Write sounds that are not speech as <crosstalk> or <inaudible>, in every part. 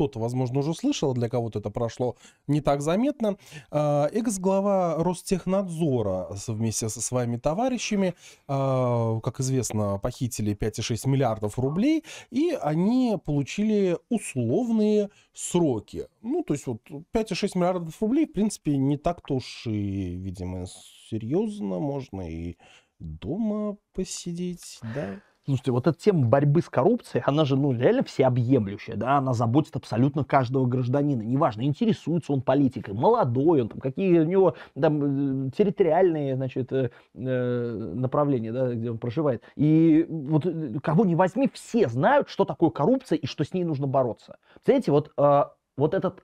кто-то, возможно, уже слышал, для кого-то это прошло не так заметно. А, экс-глава Ростехнадзора вместе со своими товарищами, а, как известно, похитили 5,6 миллиардов рублей, и они получили условные сроки. Ну, то есть вот 5,6 миллиардов рублей, в принципе, не так-то уж и, видимо, серьезно. Можно и дома посидеть, да? Слушайте, вот эта тема борьбы с коррупцией, она же, ну, реально всеобъемлющая, да, она заботит абсолютно каждого гражданина, неважно, интересуется он политикой, молодой он, там, какие у него там э, территориальные, значит, э, э, направления, да, где он проживает. И вот кого не возьми, все знают, что такое коррупция и что с ней нужно бороться. Знаете, вот, а, вот этот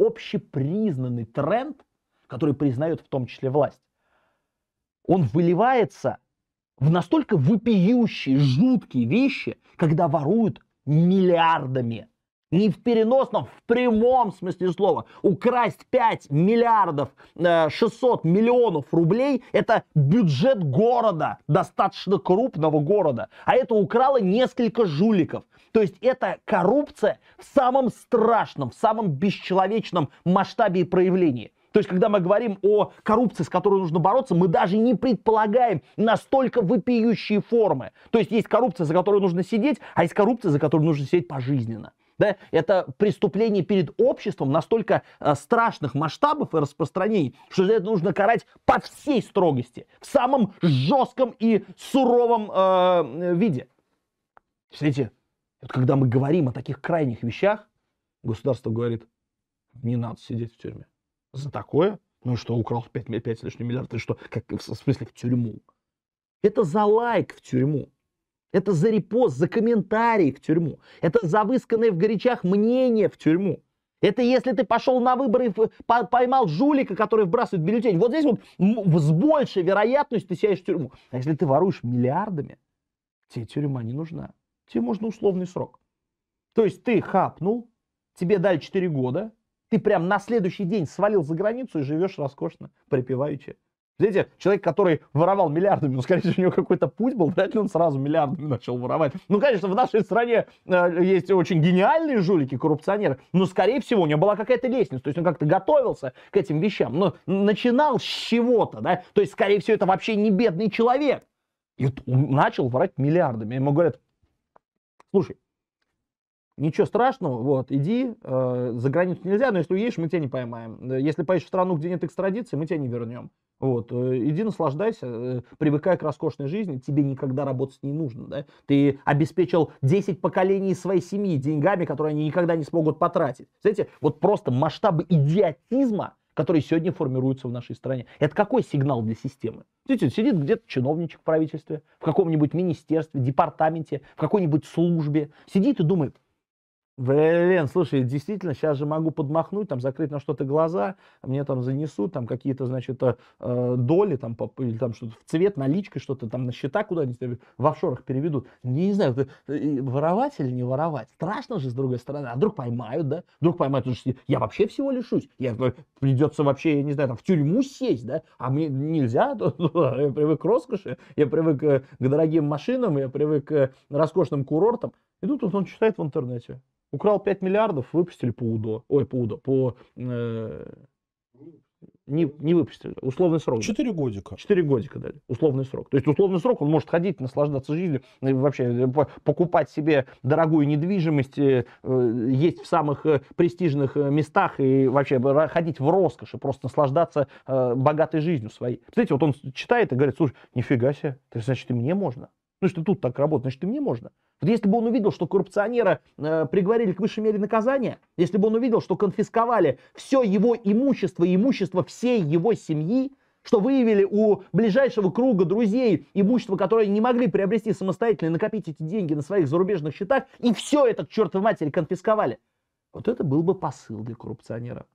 общепризнанный тренд, который признает в том числе власть, он выливается в настолько вопиющие, жуткие вещи, когда воруют миллиардами. Не в переносном, в прямом смысле слова. Украсть 5 миллиардов 600 э, миллионов рублей – это бюджет города, достаточно крупного города. А это украло несколько жуликов. То есть это коррупция в самом страшном, в самом бесчеловечном масштабе и проявлении. То есть, когда мы говорим о коррупции, с которой нужно бороться, мы даже не предполагаем настолько вопиющие формы. То есть, есть коррупция, за которую нужно сидеть, а есть коррупция, за которую нужно сидеть пожизненно. Да? Это преступление перед обществом настолько э, страшных масштабов и распространений, что за это нужно карать по всей строгости, в самом жестком и суровом э, э виде. Смотрите, вот когда мы говорим о таких крайних вещах, государство говорит, не надо сидеть в тюрьме за такое. Ну и что, украл 5, 5 с лишним миллиардов, ты что, как, в смысле в тюрьму? Это за лайк в тюрьму. Это за репост, за комментарий в тюрьму. Это за высканное в горячах мнение в тюрьму. Это если ты пошел на выборы и поймал жулика, который вбрасывает бюллетень. Вот здесь вот с большей вероятностью ты сядешь в тюрьму. А если ты воруешь миллиардами, тебе тюрьма не нужна. Тебе можно условный срок. То есть ты хапнул, тебе дали 4 года, ты прям на следующий день свалил за границу и живешь роскошно, припеваючи. Знаете, человек, который воровал миллиардами, ну, скорее всего, у него какой-то путь был, вряд ли он сразу миллиардами начал воровать. Ну, конечно, в нашей стране э, есть очень гениальные жулики, коррупционеры, но, скорее всего, у него была какая-то лестница, то есть он как-то готовился к этим вещам, но начинал с чего-то, да, то есть, скорее всего, это вообще не бедный человек. И вот начал врать миллиардами. Ему говорят, слушай, Ничего страшного, вот, иди, э, за границу нельзя, но если уедешь, мы тебя не поймаем. Если поедешь в страну, где нет экстрадиции, мы тебя не вернем. Вот, э, иди наслаждайся, э, привыкай к роскошной жизни, тебе никогда работать не нужно, да. Ты обеспечил 10 поколений своей семьи деньгами, которые они никогда не смогут потратить. Знаете, вот просто масштабы идиотизма, которые сегодня формируются в нашей стране. Это какой сигнал для системы? Видите, сидит где-то чиновничек в правительстве, в каком-нибудь министерстве, департаменте, в какой-нибудь службе, сидит и думает, Блин, слушай, действительно, сейчас же могу подмахнуть, там, закрыть на что-то глаза, мне там занесут, там, какие-то, значит, э, э, доли, там, или там что-то в цвет, наличкой что-то, там, на счета куда-нибудь, э, в офшорах переведут. Не, знаю, ты, воровать или не воровать? Страшно же, с другой стороны, а вдруг поймают, да? Вдруг поймают, что я вообще всего лишусь, я, придется вообще, я не знаю, там, в тюрьму сесть, да? А мне нельзя, <laughs> я привык к роскоши, я привык к дорогим машинам, я привык к роскошным курортам. И тут он читает в интернете. Украл 5 миллиардов, выпустили по УДО. Ой, по УДО, по... Э, не, не выпустили. Условный срок. Четыре годика. Четыре годика дали. Условный срок. То есть условный срок, он может ходить, наслаждаться жизнью, э, вообще э, покупать себе дорогую недвижимость, э, есть в самых престижных местах и вообще ходить в роскоши, просто наслаждаться богатой жизнью своей. Смотрите, вот он читает и говорит, слушай, нифига себе, ты, значит, и мне можно. Ну, что тут так работает, значит, и мне можно. Вот если бы он увидел, что коррупционера э, приговорили к высшей мере наказания, если бы он увидел, что конфисковали все его имущество и имущество всей его семьи, что выявили у ближайшего круга друзей имущество, которое не могли приобрести самостоятельно и накопить эти деньги на своих зарубежных счетах, и все это к чертовой матери конфисковали. Вот это был бы посыл для коррупционера.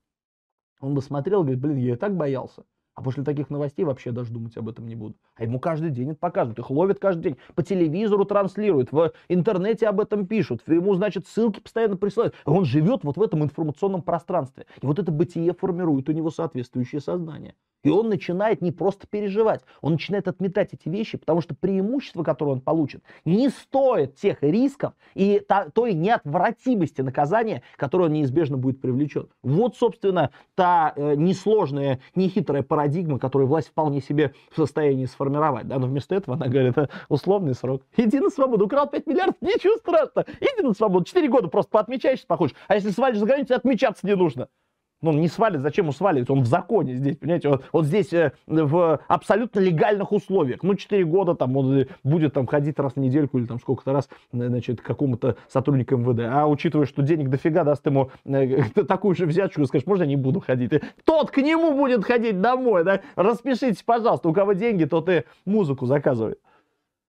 Он бы смотрел и говорит, блин, я и так боялся. А после таких новостей вообще даже думать об этом не буду. А ему каждый день это показывают, их ловят каждый день, по телевизору транслируют, в интернете об этом пишут, ему, значит, ссылки постоянно присылают. Он живет вот в этом информационном пространстве. И вот это бытие формирует у него соответствующее сознание. И он начинает не просто переживать, он начинает отметать эти вещи, потому что преимущество, которое он получит, не стоит тех рисков и той неотвратимости наказания, которое он неизбежно будет привлечен. Вот, собственно, та э, несложная, нехитрая парадигма, которую власть вполне себе в состоянии сформировать. Да? Но вместо этого она говорит, это условный срок. Иди на свободу, украл 5 миллиардов, ничего страшного. Иди на свободу, 4 года просто поотмечаешься, походишь. А если свалишь за границу, отмечаться не нужно. Но ну, он не свалит, зачем ему сваливать? Он в законе здесь, понимаете? Он, он здесь э, в абсолютно легальных условиях. Ну, 4 года там он э, будет там ходить раз в недельку или там сколько-то раз, э, значит, к какому-то сотруднику МВД. А учитывая, что денег дофига даст ему э, <laughs> такую же взяточку, скажешь, можно я не буду ходить? И тот к нему будет ходить домой, да? Распишитесь, пожалуйста, у кого деньги, тот и музыку заказывает.